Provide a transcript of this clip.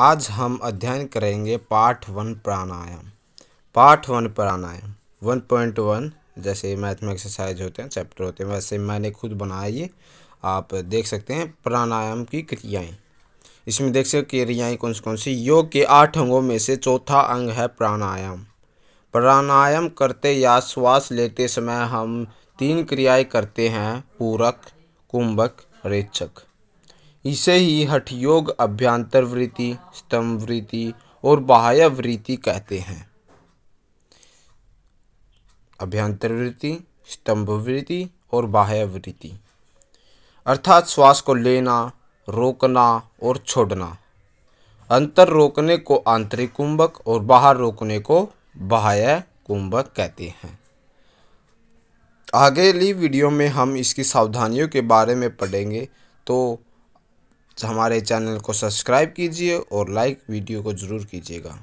आज हम अध्ययन करेंगे पाठ वन प्राणायाम पाठ one pranayama one point one जैसे मैथ में एक्सरसाइज होते हैं चैप्टर होते हैं वैसे मैंने खुद बनाया ये आप देख सकते हैं प्राणायाम की क्रियाएं इसमें देख सकते क्रियाएं कौन सी कौन सी योग के आठ अंगों में से चौथा अंग है प्राणायाम प्राणायाम करते या श्वास लेते समय हम तीन क्रियाएँ करते हैं पूरक कुंभक रेचक इसे ही योग अभ्यंतर वृत्ति स्तंभ वृत्ति और बाह्य वृत्ति कहते हैं अभ्यंतर वृत्ति स्तंभ वृत्ति और बाह्य वृत्ति अर्थात श्वास को लेना रोकना और छोड़ना अंतर रोकने को आंतरिक कुंभक और बाहर रोकने को बाह्य कुंभक कहते हैं ली वीडियो में हम इसकी सावधानियों के बारे में पढ़ेंगे तो तो हमारे चैनल को सब्सक्राइब कीजिए और लाइक वीडियो को ज़रूर कीजिएगा